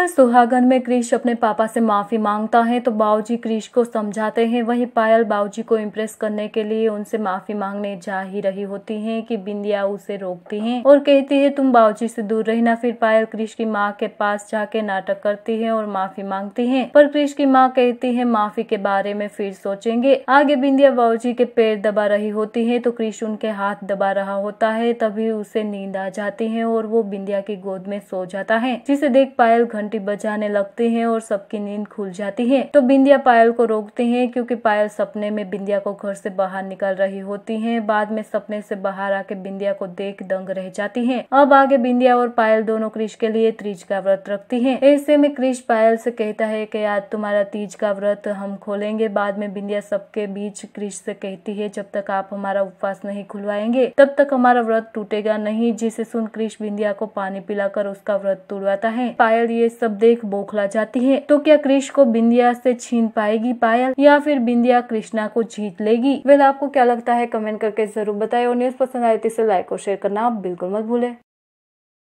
serial सुहागन में क्रिश अपने पापा से माफ़ी मांगता है तो बाऊजी क्रिश को समझाते हैं वहीं पायल बाऊजी को इम्प्रेस करने के लिए उनसे माफ़ी मांगने जा ही रही होती हैं कि बिंदिया उसे रोकती हैं और कहती है तुम बाऊजी से दूर रहना फिर पायल क्रिश की माँ के पास जाके नाटक करती है और माफ़ी मांगती है पर क्रिश की माँ कहती है माफ़ी के बारे में फिर सोचेंगे आगे बिंदिया बाऊजी के पैर दबा रही होती है तो क्रिश उनके हाथ दबा रहा होता है तभी उसे नींद आ जाती है और वो बिंदिया की गोद में सो जाता है जिसे देख पायल घंटे घंटी बजाने लगते हैं और सबकी नींद खुल जाती है तो बिंदिया पायल को रोकते हैं क्योंकि पायल सपने में बिंदिया को घर से बाहर निकल रही होती है बाद में सपने से बाहर आके बिंदिया को देख दंग रह जाती है अब आगे बिंदिया और पायल दोनों कृष के लिए तीज का व्रत रखती है ऐसे में कृष पायल से कहता है की आज तुम्हारा तीज का व्रत हम खोलेंगे बाद में बिंदिया सबके बीच कृष से कहती है जब तक आप हमारा उपवास नहीं खुलवाएंगे तब तक हमारा व्रत टूटेगा नहीं जिसे सुन कृष बिंदिया को पानी पिलाकर उसका व्रत तोड़वाता है पायल ये सब देख बोखला जाती है तो क्या कृष्ण को बिंदिया से छीन पाएगी पायल या फिर बिंदिया कृष्णा को जीत लेगी वेल आपको क्या लगता है कमेंट करके जरूर बताए और न्यूज पसंद आए तो इसे लाइक और शेयर करना आप बिल्कुल मत भूले